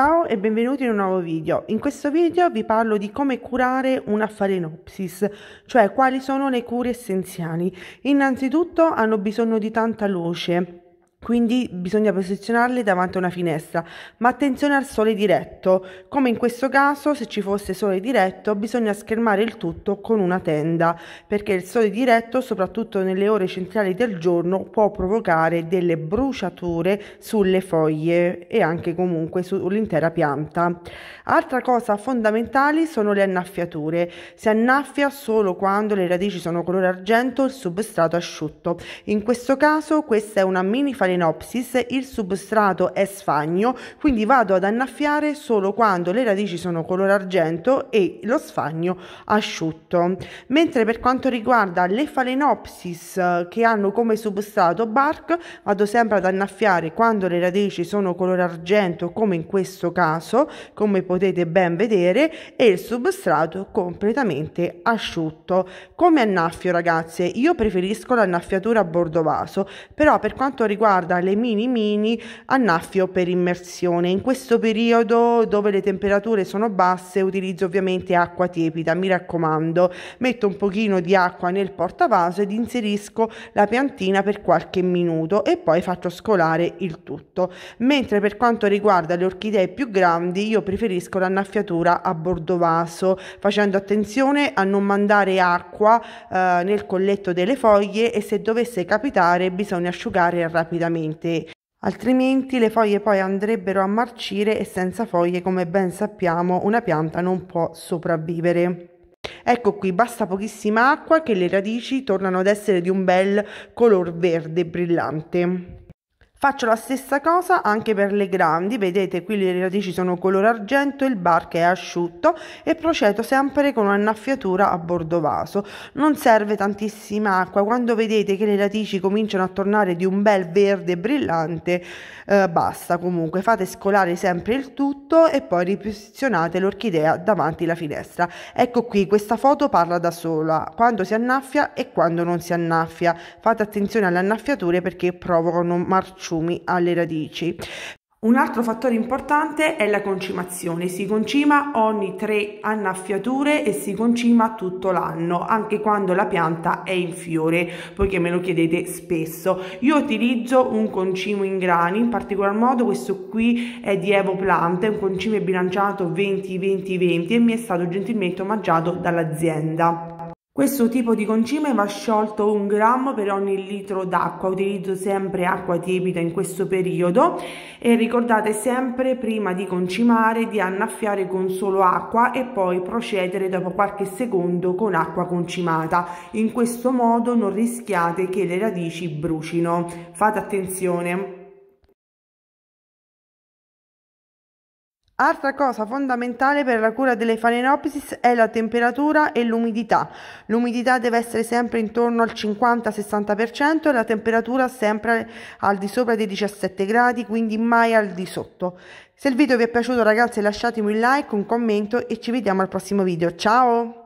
Ciao e benvenuti in un nuovo video. In questo video vi parlo di come curare una falenopsis, cioè quali sono le cure essenziali. Innanzitutto hanno bisogno di tanta luce, quindi bisogna posizionarli davanti a una finestra, ma attenzione al sole diretto, come in questo caso se ci fosse sole diretto bisogna schermare il tutto con una tenda, perché il sole diretto soprattutto nelle ore centrali del giorno può provocare delle bruciature sulle foglie e anche comunque sull'intera pianta. Altra cosa fondamentale sono le annaffiature, si annaffia solo quando le radici sono color argento e il substrato asciutto, in questo caso questa è una mini fagiolina Phalaenopsis il substrato è sfagno, quindi vado ad annaffiare solo quando le radici sono color argento e lo sfagno asciutto. Mentre per quanto riguarda le Phalaenopsis che hanno come substrato bark, vado sempre ad annaffiare quando le radici sono color argento come in questo caso, come potete ben vedere, e il substrato completamente asciutto. Come annaffio ragazze? Io preferisco l'annaffiatura a bordo vaso, però per quanto riguarda riguarda le mini mini annaffio per immersione. In questo periodo dove le temperature sono basse utilizzo ovviamente acqua tiepida, mi raccomando. Metto un pochino di acqua nel portavaso ed inserisco la piantina per qualche minuto e poi faccio scolare il tutto. Mentre per quanto riguarda le orchidee più grandi io preferisco l'annaffiatura a bordo vaso facendo attenzione a non mandare acqua eh, nel colletto delle foglie e se dovesse capitare bisogna asciugare rapidamente rapidamente, altrimenti le foglie poi andrebbero a marcire e senza foglie, come ben sappiamo, una pianta non può sopravvivere. Ecco qui, basta pochissima acqua che le radici tornano ad essere di un bel color verde brillante. Faccio la stessa cosa anche per le grandi, vedete qui le radici sono color argento, il bar che è asciutto e procedo sempre con un'annaffiatura a bordo vaso. Non serve tantissima acqua, quando vedete che le radici cominciano a tornare di un bel verde brillante eh, basta comunque, fate scolare sempre il tutto e poi riposizionate l'orchidea davanti alla finestra. Ecco qui, questa foto parla da sola, quando si annaffia e quando non si annaffia. Fate attenzione alle annaffiature perché provocano marciume ciumi alle radici. Un altro fattore importante è la concimazione, si concima ogni tre annaffiature e si concima tutto l'anno, anche quando la pianta è in fiore, poiché me lo chiedete spesso. Io utilizzo un concimo in grani, in particolar modo questo qui è di Evo Plant, è un concime bilanciato 20-20-20 e mi è stato gentilmente omaggiato dall'azienda. Questo tipo di concime va sciolto un grammo per ogni litro d'acqua, utilizzo sempre acqua tiepida in questo periodo e ricordate sempre prima di concimare di annaffiare con solo acqua e poi procedere dopo qualche secondo con acqua concimata, in questo modo non rischiate che le radici brucino. Fate attenzione! Altra cosa fondamentale per la cura delle phalaenopsis è la temperatura e l'umidità. L'umidità deve essere sempre intorno al 50-60% e la temperatura sempre al di sopra dei 17 gradi, quindi mai al di sotto. Se il video vi è piaciuto ragazzi lasciatemi un like, un commento e ci vediamo al prossimo video. Ciao!